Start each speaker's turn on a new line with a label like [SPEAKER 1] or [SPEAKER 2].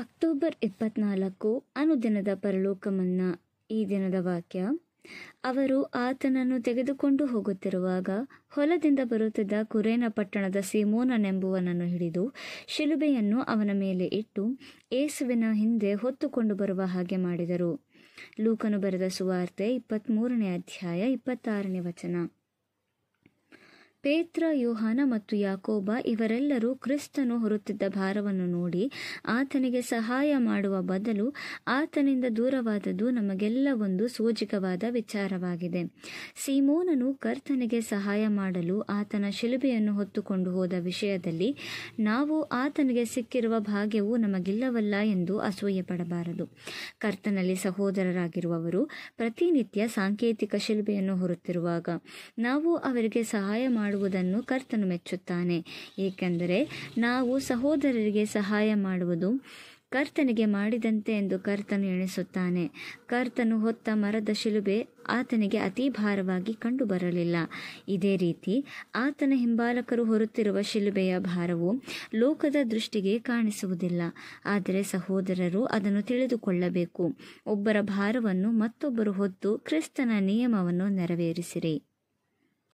[SPEAKER 1] October ಇಪ್ಪತ್ನಾಲ್ಕು ಅನುದಿನದ ಪರಲೋಕಮನ್ನ ಈ ದಿನದ ವಾಕ್ಯ ಅವರು ಆತನನ್ನು ತೆಗೆದುಕೊಂಡು ಹೋಗುತ್ತಿರುವಾಗ ಹೊಲದಿಂದ ಬರುತ್ತಿದ್ದ ಕುರೇನ ಪಟ್ಟಣದ ಸೀಮೋನನೆಂಬುವನನ್ನು ಹಿಡಿದು ಶಿಲುಬೆಯನ್ನು ಅವನ ಮೇಲೆ ಇಟ್ಟು ಏಸುವಿನ ಹಿಂದೆ ಹೊತ್ತುಕೊಂಡು ಬರುವ ಹಾಗೆ ಮಾಡಿದರು ಲೂಕನು ಬರೆದ ಸುವಾರ್ತೆ ಇಪ್ಪತ್ತ್ಮೂರನೇ ಅಧ್ಯಾಯ ಇಪ್ಪತ್ತಾರನೇ ವಚನ ಪೇತ್ರ ಯೋಹಾನ ಮತ್ತು ಯಾಕೋಬ ಇವರೆಲ್ಲರೂ ಕ್ರಿಸ್ತನು ಹೊರುತ್ತಿದ್ದ ಭಾರವನ್ನು ನೋಡಿ ಆತನಿಗೆ ಸಹಾಯ ಮಾಡುವ ಬದಲು ಆತನಿಂದ ದೂರವಾದದ್ದು ನಮಗೆಲ್ಲ ಒಂದು ಸೋಜಿಕವಾದ ವಿಚಾರವಾಗಿದೆ ಸೀಮೋನನು ಕರ್ತನಿಗೆ ಸಹಾಯ ಮಾಡಲು ಆತನ ಶಿಲುಬೆಯನ್ನು ಹೊತ್ತುಕೊಂಡು ಹೋದ ವಿಷಯದಲ್ಲಿ ನಾವು ಆತನಿಗೆ ಸಿಕ್ಕಿರುವ ಭಾಗ್ಯವು ನಮಗಿಲ್ಲವಲ್ಲ ಎಂದು ಅಸೂಯೆ ಪಡಬಾರದು ಕರ್ತನಲ್ಲಿ ಸಹೋದರರಾಗಿರುವವರು ಪ್ರತಿನಿತ್ಯ ಸಾಂಕೇತಿಕ ಶಿಲುಬೆಯನ್ನು ಹೊರುತ್ತಿರುವಾಗ ನಾವು ಅವರಿಗೆ ಸಹಾಯ ಮಾಡುವ ಮಾಡುವುದನ್ನು ಕರ್ತನು ಮೆಚ್ಚುತ್ತಾನೆ ಏಕೆಂದರೆ ನಾವು ಸಹೋದರರಿಗೆ ಸಹಾಯ ಮಾಡುವುದು ಕರ್ತನಿಗೆ ಮಾಡಿದಂತೆ ಎಂದು ಕರ್ತನು ಎಣಿಸುತ್ತಾನೆ ಕರ್ತನು ಹೊತ್ತ ಮರದ ಶಿಲುಬೆ ಆತನಿಗೆ ಅತಿ ಭಾರವಾಗಿ ಕಂಡು ಬರಲಿಲ್ಲ ಇದೇ ರೀತಿ ಆತನ ಹಿಂಬಾಲಕರು ಹೊರುತ್ತಿರುವ ಶಿಲುಬೆಯ ಭಾರವು ಲೋಕದ ದೃಷ್ಟಿಗೆ ಕಾಣಿಸುವುದಿಲ್ಲ ಆದರೆ ಸಹೋದರರು ಅದನ್ನು ತಿಳಿದುಕೊಳ್ಳಬೇಕು ಒಬ್ಬರ ಭಾರವನ್ನು ಮತ್ತೊಬ್ಬರು ಹೊತ್ತು ಕ್ರಿಸ್ತನ ನಿಯಮವನ್ನು ನೆರವೇರಿಸಿರಿ